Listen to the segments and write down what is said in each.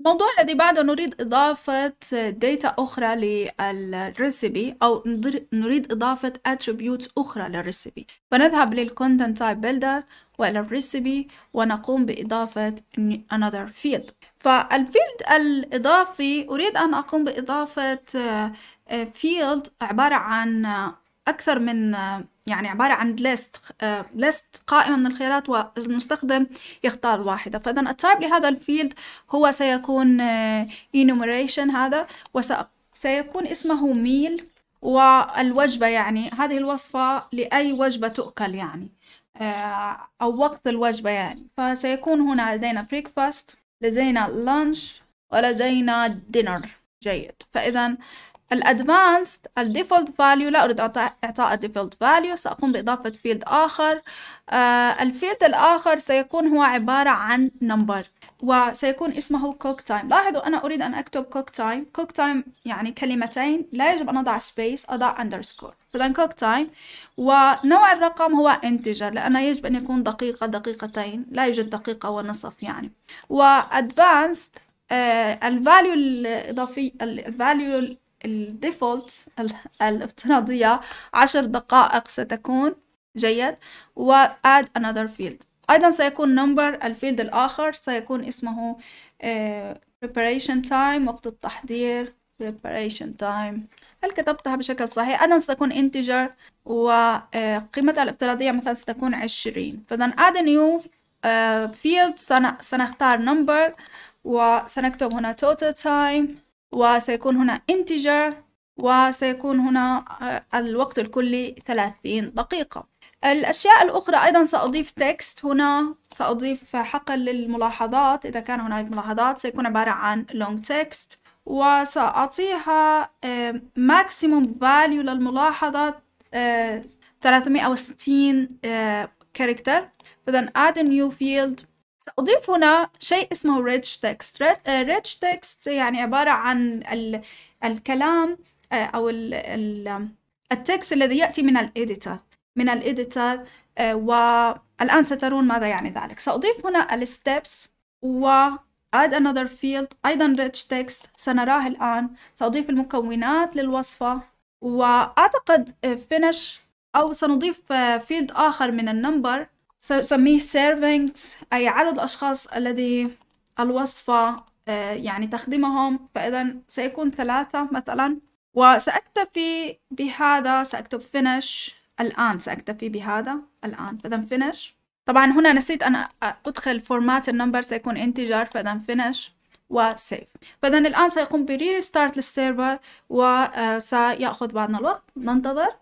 الموضوع الذي بعده نريد إضافة داتا أخرى للريسيبي أو نريد إضافة attributes أخرى للريسيبي فنذهب للcontent type builder وإلى الريسبي ونقوم بإضافة another field فالفيلد الإضافي أريد أن أقوم بإضافة آه، field عبارة عن أكثر من آه، يعني عبارة عن ليست ليست آه، قائمة من الخيارات والمستخدم يختار واحدة فإذا التايب لهذا الفيلد هو سيكون آه، enumeration هذا وسيكون اسمه ميل والوجبة يعني هذه الوصفة لأي وجبة تؤكل يعني أو وقت الوجبة يعني فسيكون هنا لدينا breakfast لدينا lunch ولدينا dinner جيد فإذا الادفانسد الديفولت فاليو لا اريد اعطاء الديفولت فاليو ساقوم باضافه فيلد اخر آه الفيلد الاخر سيكون هو عباره عن نمبر وسيكون اسمه كوك تايم لاحظوا انا اريد ان اكتب كوك تايم كوك تايم يعني كلمتين لا يجب ان اضع سبيس اضع اندرسكور اذا كوك تايم ونوع الرقم هو انتجر لانه يجب ان يكون دقيقه دقيقتين لا يوجد دقيقه ونصف يعني وادفانسد آه، الفاليو الاضافي الفاليو الديفولت الافتراضية عشر دقائق ستكون جيد و add another field أيضا سيكون number الفيلد الآخر سيكون اسمه آه، preparation time وقت التحضير preparation time هل كتبتها بشكل صحيح؟ أيضا ستكون integer وقيمتها آه، الافتراضية مثلا ستكون عشرين فإذا add a new آه، field سنختار number وسنكتب هنا total time وسيكون هنا انتجر وسيكون هنا آه، الوقت الكلي 30 دقيقة الأشياء الأخرى أيضا سأضيف تكست هنا سأضيف حقل للملاحظات إذا كان هناك ملاحظات سيكون عبارة عن long text وسأعطيها آه، maximum value للملاحظة 360 آه، كاركتر إذا add a new field سأضيف هنا شيء اسمه rich text آه، rich text يعني عبارة عن ال الكلام آه، أو التكست الذي يأتي من الإديتر من الإديتر آه، والآن سترون ماذا يعني ذلك سأضيف هنا steps و add another field أيضا rich text سنراه الآن سأضيف المكونات للوصفة وأعتقد finish أو سنضيف فيلد آخر من النمبر سميه servants أي عدد الأشخاص الذي الوصفة آه، يعني تخدمهم فإذا سيكون ثلاثة مثلا وسأكتفي بهذا سأكتب finish الآن سأكتفي بهذا الآن فإذا finish طبعا هنا نسيت أن أدخل فورمات النمبر سيكون انتجر فإذا finish وسيف فإذا الآن سيقوم بري ريستارت للسيرفر وسيأخذ بعضنا الوقت ننتظر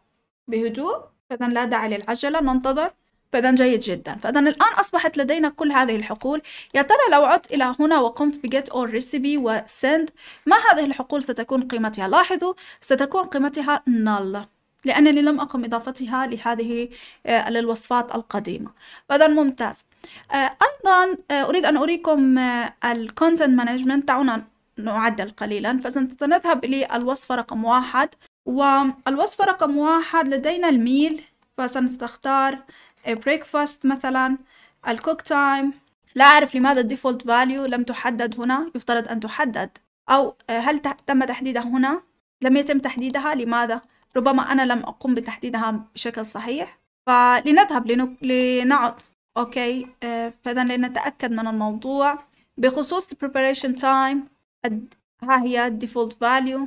بهدوء فإذا لا داعي للعجلة ننتظر فإذا جيد جدا فإذا الآن أصبحت لدينا كل هذه الحقول يا ترى لو عدت إلى هنا وقمت get all recipe و send ما هذه الحقول ستكون قيمتها لاحظوا ستكون قيمتها null لأنني لم أقم إضافتها لهذه آه، للوصفات القديمة فإذا ممتاز آه، أيضا آه، أريد أن أريكم الكونتنت مانجمنت دعونا نعدل قليلا فإذا إلى الوصفة رقم واحد والوصفة رقم واحد لدينا الميل فسنستختار breakfast مثلا الكوك تايم لا أعرف لماذا الديفولت فاليو لم تحدد هنا يفترض أن تحدد أو آه، هل تم تحديدها هنا لم يتم تحديدها لماذا ربما أنا لم أقم بتحديدها بشكل صحيح فلنذهب لنك... لنعد أوكي آه، فإذا لنتأكد من الموضوع بخصوص preparation time ها هي الديفولت value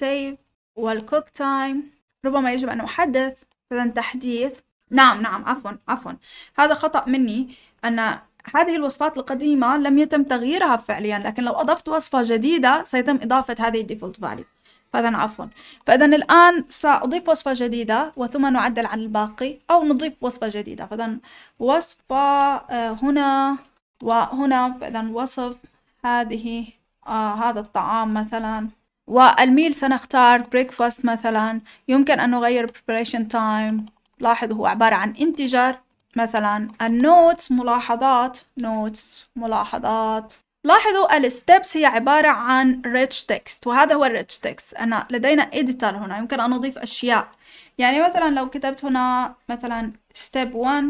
save والكوك time ربما يجب أن أحدث إذا تحديث نعم نعم عفوا عفوا هذا خطأ مني أن هذه الوصفات القديمة لم يتم تغييرها فعليا لكن لو أضفت وصفة جديدة سيتم إضافة هذه الديفولت فاليو فإذا عفوا فإذا الآن سأضيف وصفة جديدة وثم نعدل عن الباقي أو نضيف وصفة جديدة فإذا وصفة آه، هنا وهنا فإذا وصف هذه آه هذا الطعام مثلا والميل سنختار breakfast مثلا يمكن أن نغير preparation time لاحظ هو عبارة عن انتجر مثلا النوتس ملاحظات نوتس ملاحظات لاحظوا الستبس هي عبارة عن ريتش تكست وهذا هو الريتش تكست أنا لدينا إديتر هنا يمكن أن أضيف أشياء يعني مثلا لو كتبت هنا مثلا ستيب 1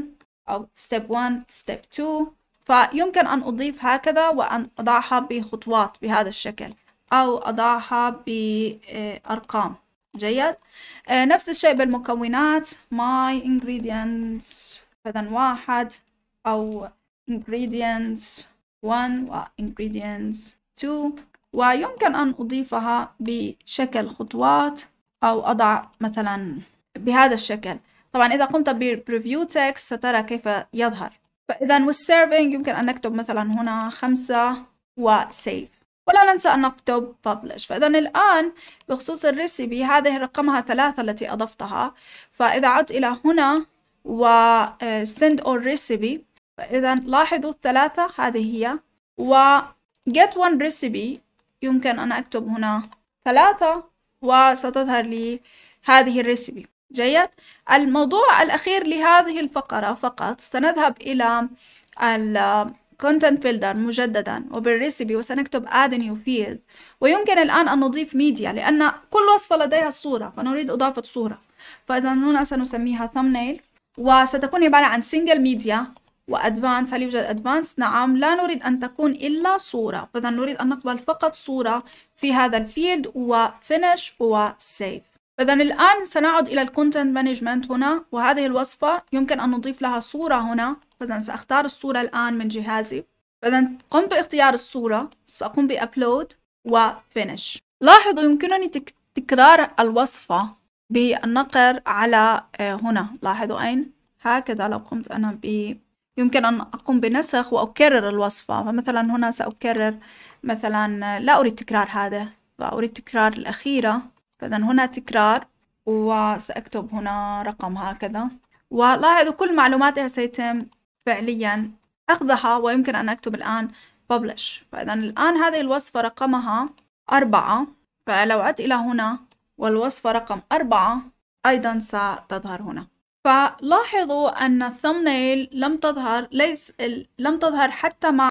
أو ستيب 1 ستيب 2 فيمكن أن أضيف هكذا وأن أضعها بخطوات بهذا الشكل أو أضعها بأرقام جيد آه نفس الشيء بالمكونات my ingredients مثلا واحد أو ingredients وان و ingredients ويمكن أن أضيفها بشكل خطوات أو أضع مثلا بهذا الشكل طبعا إذا قمت بريفيو تكست text سترى كيف يظهر فإذا والسيرفينج يمكن أن نكتب مثلا هنا خمسة و save ولا ننسى أن نكتب publish فإذا الآن بخصوص الريسيبي هذه رقمها ثلاثة التي أضفتها فإذا عدت إلى هنا و آه، send all recipe فإذا لاحظوا الثلاثة هذه هي و get one recipe يمكن أن أكتب هنا ثلاثة وستظهر لي هذه الريسيبي جيد الموضوع الأخير لهذه الفقرة فقط سنذهب إلى content builder مجددا وبالريسيبي وسنكتب add new field ويمكن الآن أن نضيف ميديا لأن كل وصفة لديها صورة فنريد إضافة صورة فإذا هنا سنسميها thumbnail وستكون عبارة عن single media وأدفانس هل يوجد أدفانس؟ نعم لا نريد أن تكون إلا صورة فإذا نريد أن نقبل فقط صورة في هذا الفيلد وفينش وسيف فإذا الآن سنعد إلى الكونتنت مانجمنت هنا وهذه الوصفة يمكن أن نضيف لها صورة هنا فإذا سأختار الصورة الآن من جهازي فإذا قمت باختيار الصورة سأقوم بأبلود وفينش لاحظوا يمكنني تكرار الوصفة بالنقر على آه، هنا لاحظوا أين هكذا لو قمت أنا ب يمكن أن أقوم بنسخ وأكرر الوصفة فمثلا هنا سأكرر مثلا آه، لا أريد تكرار هذا فأريد تكرار الأخيرة فإذا هنا تكرار وسأكتب هنا رقم هكذا ولاحظوا كل معلوماتي سيتم فعليا أخذها ويمكن أن أكتب الآن publish فإذا الآن هذه الوصفة رقمها أربعة فلو عدت إلى هنا والوصفة رقم أربعة أيضا ستظهر هنا فلاحظوا أن الثمنيل لم تظهر ليس لم تظهر حتى مع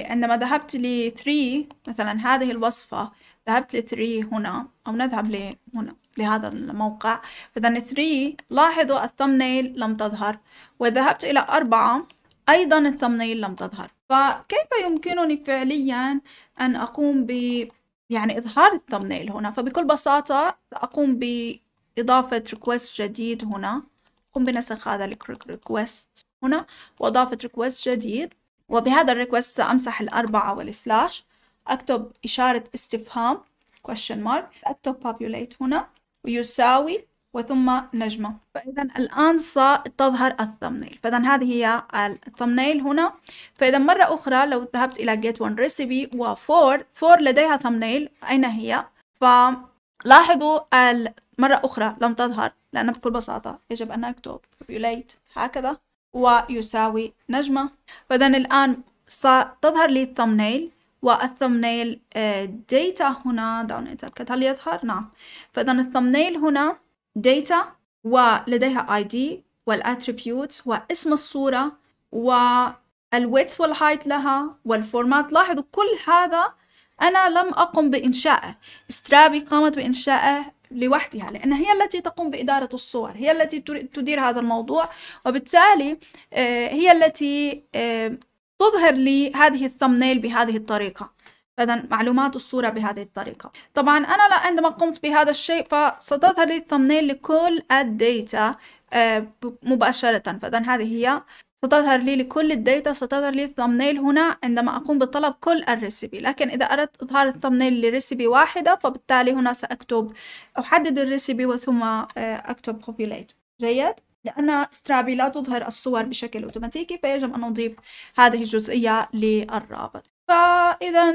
عندما ذهبت ل 3 مثلا هذه الوصفة ذهبت لثري هنا أو نذهب لهنا لهذا الموقع فإذا ثري لاحظوا الثمنيل لم تظهر وذهبت إلى أربعة أيضا الثمنيل لم تظهر فكيف يمكنني فعليا أن أقوم ب يعني إظهار الثمنيل هنا فبكل بساطة أقوم بإضافة ريكوست جديد هنا أقوم بنسخ هذا الريكوست هنا وإضافة ريكوست جديد وبهذا الريكوست سأمسح الأربعة والسلاش أكتب إشارة استفهام question mark أكتب populate هنا ويساوي وثم نجمة فإذا الآن ستظهر تظهر الثمنيل فإذا هذه هي الثمنيل هنا فإذا مرة أخرى لو ذهبت إلى get one recipe و for فور لديها ثمنيل أين هي فلاحظوا مرة أخرى لم تظهر لأن بكل بساطة يجب أن أكتب populate هكذا ويساوي نجمة فإذا الآن ستظهر لي الثمنيل والثمنيل داتا آه، هنا دعونا نتأكد هل يظهر نعم فإذا الثمنيل هنا داتا ولديها اي دي والاتريبيوت واسم الصورة والويدث والهايت لها والفورمات لاحظوا كل هذا أنا لم أقم بإنشائه استرابي قامت بإنشائه لوحدها لأن هي التي تقوم بإدارة الصور هي التي تدير هذا الموضوع وبالتالي آه، هي التي آه، تظهر لي هذه الثمنيل بهذه الطريقة إذا معلومات الصورة بهذه الطريقة طبعا أنا لا عندما قمت بهذا الشيء فستظهر لي الثمنيل لكل الديتا آه، مباشرة فإذا هذه هي ستظهر لي لكل الديتا ستظهر لي الثمنيل هنا عندما أقوم بطلب كل الريسيبي لكن إذا أردت إظهار الثمنيل لريسيبي واحدة فبالتالي هنا سأكتب أحدد الريسيبي وثم آه، أكتب populate جيد لأن سترابي لا تظهر الصور بشكل أوتوماتيكي فيجب أن نضيف هذه الجزئية للرابط فإذا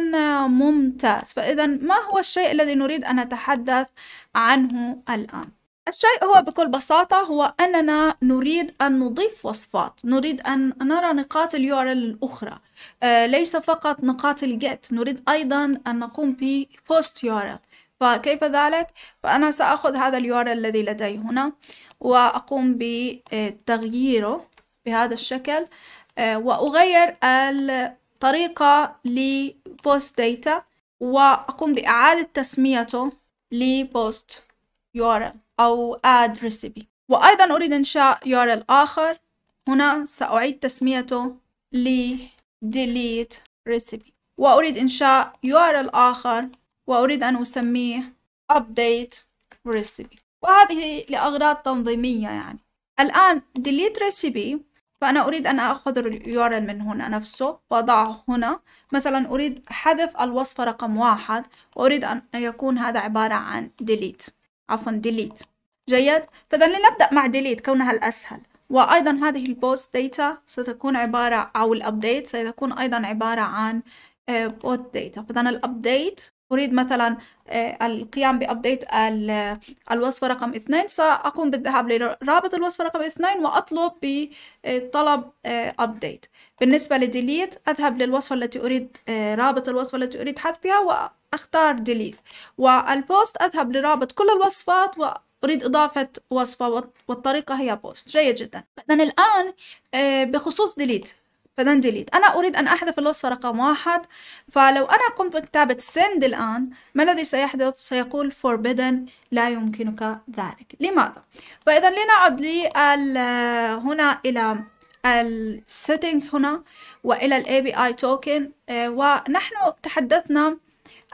ممتاز فإذا ما هو الشيء الذي نريد أن نتحدث عنه الآن؟ الشيء هو بكل بساطة هو أننا نريد أن نضيف وصفات نريد أن نرى نقاط اليورل الأخرى آه، ليس فقط نقاط الجيت نريد أيضا أن نقوم بـ post URL فكيف ذلك فأنا سأخذ هذا اليو ار الذي لدي هنا وأقوم بتغييره بهذا الشكل وأغير الطريقة لبوست داتا وأقوم بإعادة تسميته لبوست يورل أو add recipe وأيضا أريد إنشاء يورل آخر هنا سأعيد تسميته ل delete recipe وأريد إنشاء يورل آخر وأريد أن أسميه update recipe وهذه لأغراض تنظيمية يعني الآن delete recipe فأنا أريد أن أخذ URL من هنا نفسه وأضعه هنا مثلا أريد حذف الوصفة رقم واحد وأريد أن يكون هذا عبارة عن delete عفوا delete جيد فإذا لنبدأ مع delete كونها الأسهل وأيضا هذه البوست داتا ستكون عبارة أو الأبديت ستكون أيضا عبارة عن بوت داتا فإذا الأبديت أريد مثلا آه، القيام بأبديت الوصفة رقم اثنين سأقوم بالذهاب لرابط الوصفة رقم اثنين وأطلب بطلب أبديت آه، بالنسبة لديليت أذهب للوصفة التي أريد آه، رابط الوصفة التي أريد حذفها وأختار ديليت والبوست أذهب لرابط كل الوصفات و أريد إضافة وصفة والطريقة هي بوست جيد جدا إذن الآن بخصوص ديليت فدن ديليت أنا أريد أن أحذف اللوصه رقم واحد فلو أنا قمت بكتابة سند الآن ما الذي سيحدث؟ سيقول forbidden لا يمكنك ذلك لماذا؟ فإذا لنعد لي هنا إلى السيتنجز settings هنا وإلى بي API token آه، ونحن تحدثنا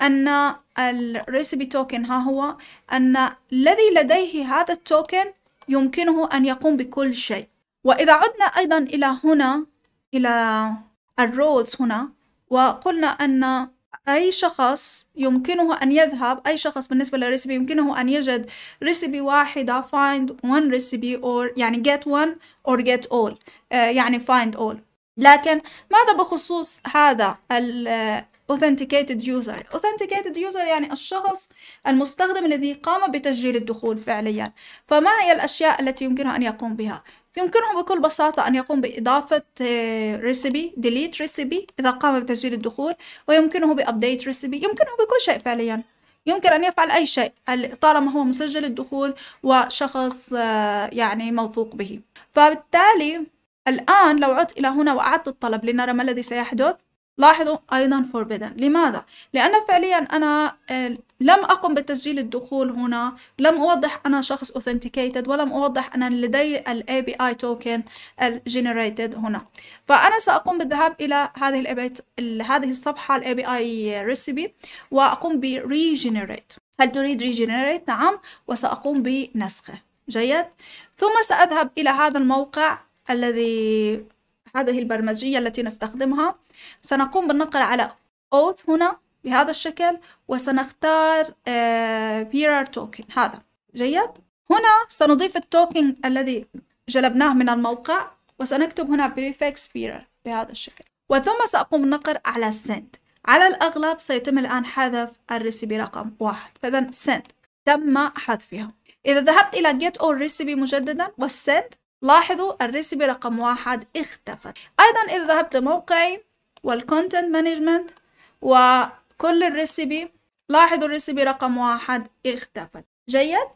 أن الريسبي توكن ها هو أن الذي لديه هذا التوكن يمكنه أن يقوم بكل شيء وإذا عدنا أيضا إلى هنا إلى الرولز هنا وقلنا أن أي شخص يمكنه أن يذهب أي شخص بالنسبة للريسبي يمكنه أن يجد ريسبي واحدة find one recipe or يعني get one or get all آه، يعني find all لكن ماذا بخصوص هذا ال authenticated user authenticated user يعني الشخص المستخدم الذي قام بتسجيل الدخول فعليا فما هي الأشياء التي يمكنه أن يقوم بها يمكنه بكل بساطة أن يقوم بإضافة ريسيبي ديليت ريسيبي إذا قام بتسجيل الدخول ويمكنه بأبديت ريسيبي يمكنه بكل شيء فعليا يمكن أن يفعل أي شيء طالما هو مسجل الدخول وشخص آه، يعني موثوق به فبالتالي الآن لو عدت إلى هنا وأعدت الطلب لنرى ما الذي سيحدث لاحظوا أيضا forbidden لماذا؟ لأن فعليا أنا آه، لم أقم بتسجيل الدخول هنا لم أوضح أنا شخص authenticated ولم أوضح أنا لدي الـ API token generated هنا فأنا سأقوم بالذهاب إلى هذه هذه الصفحة الـ API recipe وأقوم بـ regenerate هل تريد regenerate؟ نعم وسأقوم بنسخه جيد ثم سأذهب إلى هذا الموقع الذي هذه البرمجية التي نستخدمها سنقوم بالنقر على oath هنا بهذا الشكل وسنختار بيرر آه، توكن هذا جيد هنا سنضيف التوكن الذي جلبناه من الموقع وسنكتب هنا بريفكس بيرر بهذا الشكل وثم سأقوم النقر على سنت على الأغلب سيتم الآن حذف الريسيبي رقم واحد فإذا سنت تم حذفها إذا ذهبت إلى get all recipe مجددا والسنت لاحظوا الريسيبي رقم واحد اختفت أيضا إذا ذهبت لموقعي والكونتنت مانجمنت و كل الريسيبي لاحظوا الريسيبي رقم واحد اختفت جيد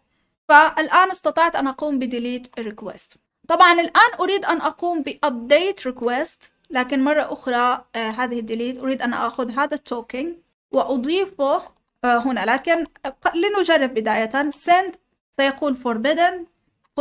فالآن استطعت أن أقوم بديليت ريكوست طبعا الآن أريد أن أقوم بأبديت ريكوست لكن مرة أخرى آه هذه الديليت أريد أن أخذ هذا التوكن وأضيفه آه هنا لكن لنجرب بداية send سيقول forbidden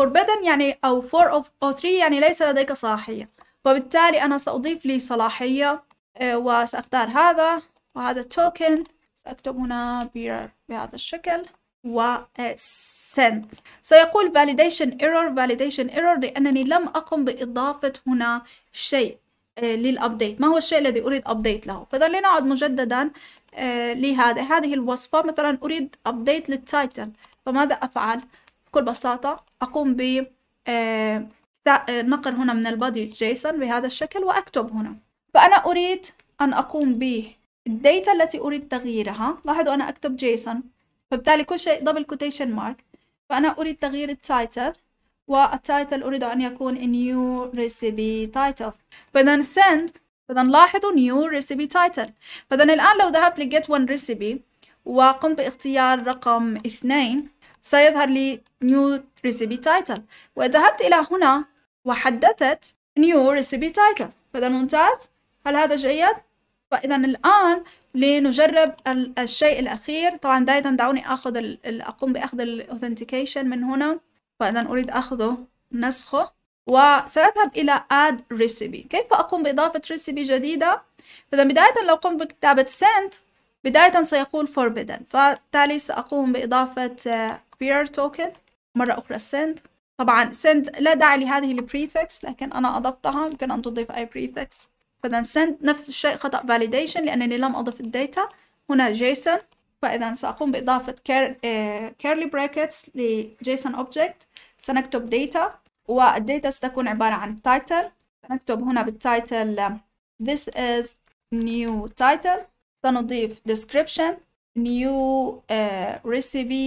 forbidden يعني أو for of أو 3 يعني ليس لديك صلاحية وبالتالي أنا سأضيف لي صلاحية آه وسأختار هذا وهذا التوكن سأكتب هنا بيرر بهذا الشكل و سنت سيقول validation error validation error لأنني لم أقم بإضافة هنا شيء آه، للأبديت ما هو الشيء الذي أريد أبديت له فإذا لنعد مجددا آه، لهذا هذه الوصفة مثلا أريد أبديت للتايتل فماذا أفعل بكل بساطة أقوم ب آه، نقر هنا من البادي جيسون بهذا الشكل وأكتب هنا فأنا أريد أن أقوم به الداتا التي أريد تغييرها لاحظوا أنا أكتب جيسون فبالتالي كل شيء دبل كوتيشن مارك فأنا أريد تغيير التايتل والتايتل أريد أن يكون new recipe title فإذا send فإذا لاحظوا new recipe title فإذا الآن لو ذهبت لجيت one recipe وقمت باختيار رقم اثنين سيظهر لي new recipe title وذهبت إلى هنا وحددت new recipe title فإذا ممتاز هل هذا جيد؟ فإذا الآن لنجرب الشيء الأخير طبعا دايما دعوني أخذ أقوم بأخذ الأوثنتيكيشن من هنا فإذا أريد أخذه نسخه وسأذهب إلى add recipe كيف أقوم بإضافة recipe جديدة فإذا بداية لو قمت بكتابة send بداية سيقول forbidden فبالتالي سأقوم بإضافة peer آه، token مرة أخرى send طبعا send لا داعي لهذه البريفكس لكن أنا أضفتها يمكن أن تضيف أي prefix فإذا send نفس الشيء خطأ validation لأنني لم أضف الداتا هنا جيسون فإذا سأقوم بإضافة eh, curly brackets لجيسون object سنكتب داتا والداتا ستكون عبارة عن title سنكتب هنا بالتايتل this is new title سنضيف description new uh, recipe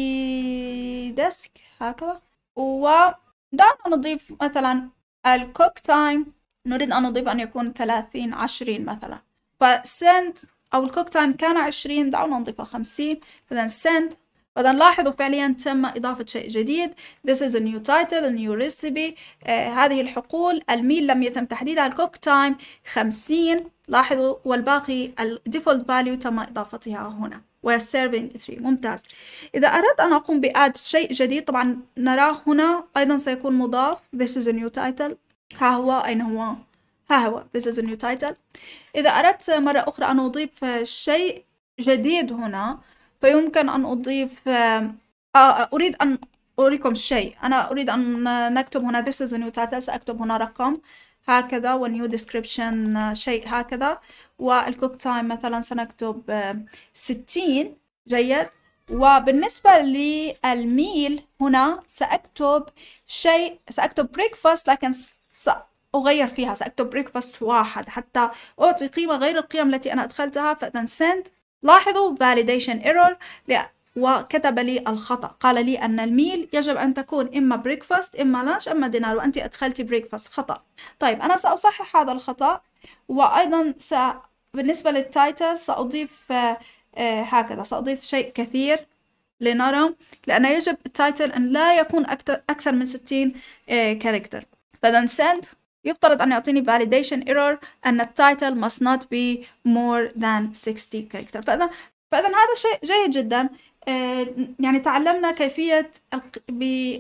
desk هكذا ودعنا نضيف مثلا الكوك تايم نريد أن نضيف أن يكون ثلاثين عشرين مثلا فسنت أو الكوك تايم كان عشرين دعونا نضيفه خمسين إذا سنت إذا لاحظوا فعليا تم إضافة شيء جديد This is a new title, a new recipe آه, هذه الحقول الميل لم يتم تحديدها الكوك تايم خمسين لاحظوا والباقي ال default value تم إضافتها هنا We're serving 3 ممتاز إذا أردت أن أقوم بأد شيء جديد طبعا نراه هنا أيضا سيكون مضاف This is a new title ها هو أين هو ها هو this is a new title إذا أردت مرة أخرى أن أضيف شيء جديد هنا فيمكن أن أضيف آه، آه، أريد أن أريكم شيء أنا أريد أن نكتب هنا this is a new title سأكتب هنا رقم هكذا و new description آه، شيء هكذا والكوك تايم مثلا سنكتب ستين جيد وبالنسبة للميل هنا سأكتب شيء سأكتب breakfast لكن سأغير فيها سأكتب breakfast واحد حتى أعطي قيمة غير القيم التي أنا أدخلتها فإذا send لاحظوا validation error وكتب لي الخطأ قال لي أن الميل يجب أن تكون إما بريكفاست إما لانش إما دينار وأنت أدخلتي بريكفاست خطأ طيب أنا سأصحح هذا الخطأ وأيضا س... بالنسبة للتايتل سأضيف آه، آه، هكذا سأضيف شيء كثير لنرى لأن يجب التايتل أن لا يكون أكثر من 60 كاركتر آه، فإذا send يفترض أن يعطيني validation error أن التايتل must not be more than 60 character فإذا فإذا هذا شيء جيد جدا آه، يعني تعلمنا كيفية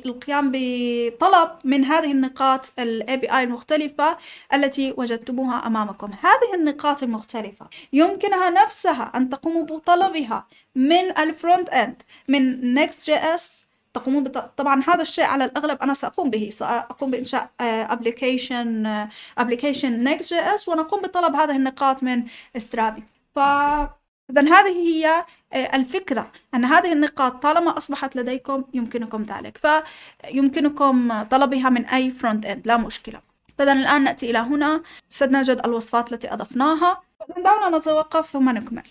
القيام بطلب من هذه النقاط الـ API المختلفة التي وجدتموها أمامكم هذه النقاط المختلفة يمكنها نفسها أن تقوموا بطلبها من الفرونت أند من Next.js تقومون بط... طبعا هذا الشيء على الاغلب انا ساقوم به ساقوم بانشاء ابلكيشن ابلكيشن نيكست جي اس ونقوم بطلب هذه النقاط من استرابي ف إذا هذه هي آه، الفكرة أن هذه النقاط طالما أصبحت لديكم يمكنكم ذلك فيمكنكم طلبها من أي فرونت إند لا مشكلة فإذا الآن نأتي إلى هنا سنجد الوصفات التي أضفناها دعونا نتوقف ثم نكمل